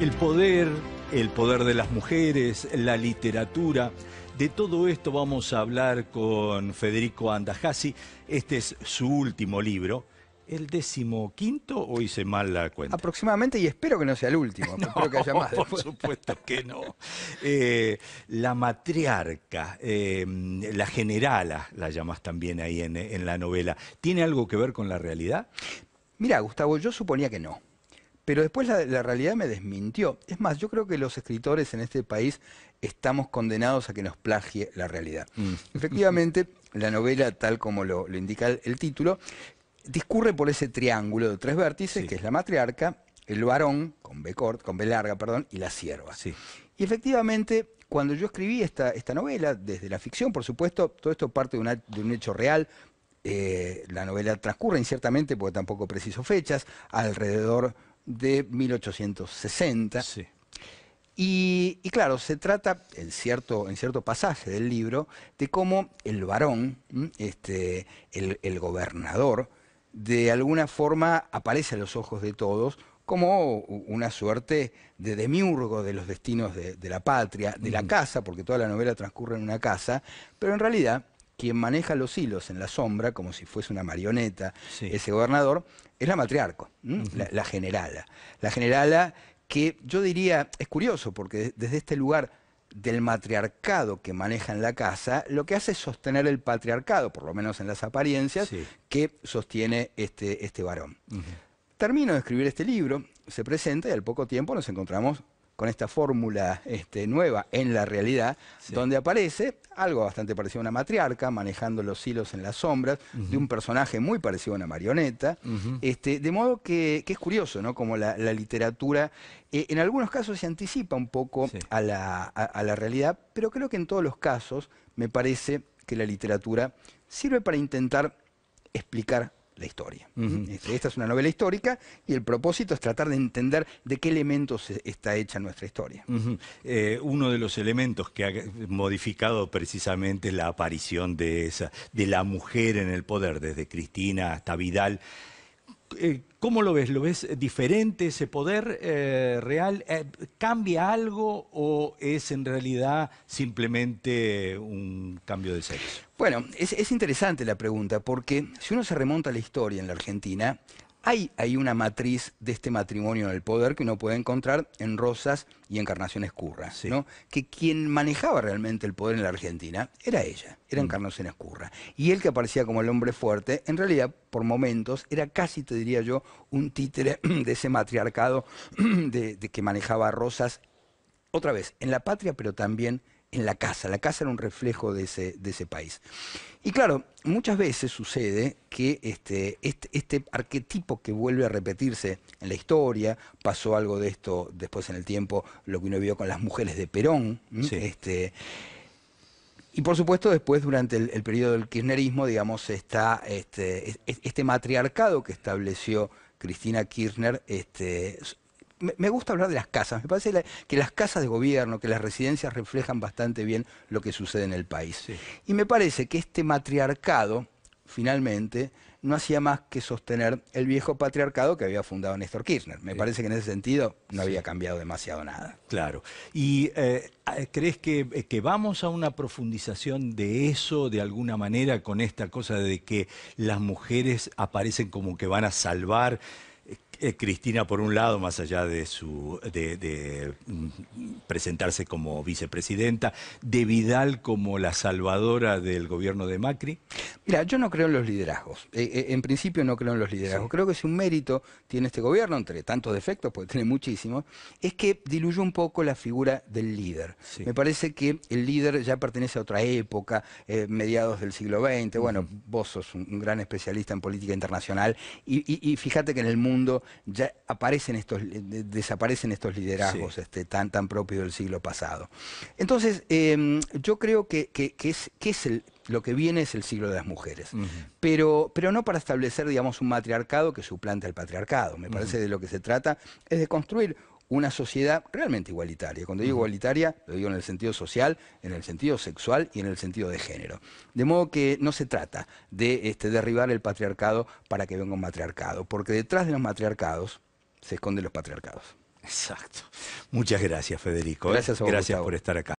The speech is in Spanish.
El poder, el poder de las mujeres, la literatura. De todo esto vamos a hablar con Federico Andajasi. Este es su último libro. ¿El décimo o hice mal la cuenta? Aproximadamente, y espero que no sea el último. no, pues espero que Por supuesto que no. Eh, la matriarca, eh, la generala, la llamas también ahí en, en la novela, ¿tiene algo que ver con la realidad? Mira, Gustavo, yo suponía que no. Pero después la, realidad me desmintió. Es más, yo creo que los escritores en este país estamos condenados a que nos plagie la realidad. Mm. Efectivamente, la novela, tal como lo, indica el, título, discurre por ese triángulo de tres vértices, que es la matriarca, el varón, con B, con larga, perdón, y la sierva. Sí. Y efectivamente, cuando yo escribí esta, esta novela, desde la ficción, por supuesto, todo esto parte de, un hecho real, eh, la novela transcurre inciertamente, porque tampoco preciso fechas, alrededor de 1860. Y, claro, se trata, en cierto, en cierto pasaje del libro, de cómo el varón, este, el, gobernador, de alguna forma aparece a los ojos de todos como una suerte de demiurgo de los destinos de la patria, de la mm. casa, porque toda la novela transcurre en una casa, pero en realidad quien maneja los hilos en la sombra, como si fuese una marioneta, ese gobernador, es la matriarca, la, generala. La generala que yo diría, es curioso, porque desde este lugar del matriarcado que maneja en la casa, lo que hace es sostener el patriarcado, por lo menos en las apariencias, que sostiene este, este varón. Termino de escribir este libro, se presenta y al poco tiempo nos encontramos con esta fórmula este, nueva en la realidad, donde aparece algo bastante parecido a una matriarca, manejando los hilos en las sombras, de un personaje muy parecido a una marioneta. Este, de modo que, es curioso, ¿no? Como la, literatura eh, en algunos casos se anticipa un poco a, la, a la realidad, pero creo que en todos los casos me parece que la literatura sirve para intentar explicar la historia. Este, esta es una novela histórica y el propósito es tratar de entender de qué elementos e, está hecha nuestra historia. Eh, uno de los elementos que ha modificado precisamente la aparición de, esa, de la mujer en el poder, desde Cristina hasta Vidal, eh, ¿Cómo lo ves? ¿Lo ves diferente ese poder eh, real? Eh, ¿Cambia algo o es en realidad simplemente un cambio de sexo? Bueno, es, es interesante la pregunta porque si uno se remonta a la historia en la Argentina, hay, una matriz de este matrimonio en el poder que uno puede encontrar en Rosas y Encarnación Escurra, sino que quien manejaba realmente el poder en la Argentina era ella, era mm. Encarnación Escurra. Y él que aparecía como el hombre fuerte, en realidad por momentos era casi, te diría yo, un títere de ese matriarcado de, de que manejaba Rosas, otra vez, en la patria, pero también en la casa. La casa era un reflejo de ese, país. Y claro, muchas veces sucede que este, este, este, arquetipo que vuelve a repetirse en la historia, pasó algo de esto después en el tiempo, lo que uno vio con las mujeres de Perón. Este, y por supuesto, después, durante el, periodo del kirchnerismo, digamos, está este, matriarcado que estableció Cristina Kirchner me gusta hablar de las casas. Me parece que las casas de gobierno, que las residencias reflejan bastante bien lo que sucede en el país. Y me parece que este matriarcado, finalmente, no hacía más que sostener el viejo patriarcado que había fundado Néstor Kirchner. Me parece que en ese sentido no había cambiado demasiado nada. Claro. ¿Y eh, crees eh, que, vamos a una profundización de eso de alguna manera con esta cosa de que las mujeres aparecen como que van a salvar eh, Cristina, por un lado, más allá de, su, de, mm, presentarse como vicepresidenta, de Vidal como la salvadora del gobierno de Macri? Mira, yo no creo en los liderazgos. Eh, eh, en principio no creo en los liderazgos. Creo que si un mérito tiene este gobierno, entre tantos defectos, porque tiene muchísimos, es que diluye un poco la figura del líder. Me parece que el líder ya pertenece a otra época, eh, mediados del siglo XX. Bueno, vos sos un, gran especialista en política internacional y, fíjate que en el mundo ya aparecen estos, desaparecen estos liderazgos este, tan, tan propios del siglo pasado. Entonces, em, yo creo que es, que es el lo que viene es el siglo de las mujeres. pero, pero no para establecer, digamos, un matriarcado que suplante el patriarcado. Me parece de lo que se trata es de construir una sociedad realmente igualitaria. Cuando digo igualitaria, lo digo en el sentido social, en el sentido sexual y en el sentido de género. De modo que no se trata de este, derribar el patriarcado para que venga un matriarcado, porque detrás de los matriarcados se esconden los patriarcados. Exacto. Muchas gracias, Federico. ¿eh? Gracias, gracias por estar acá.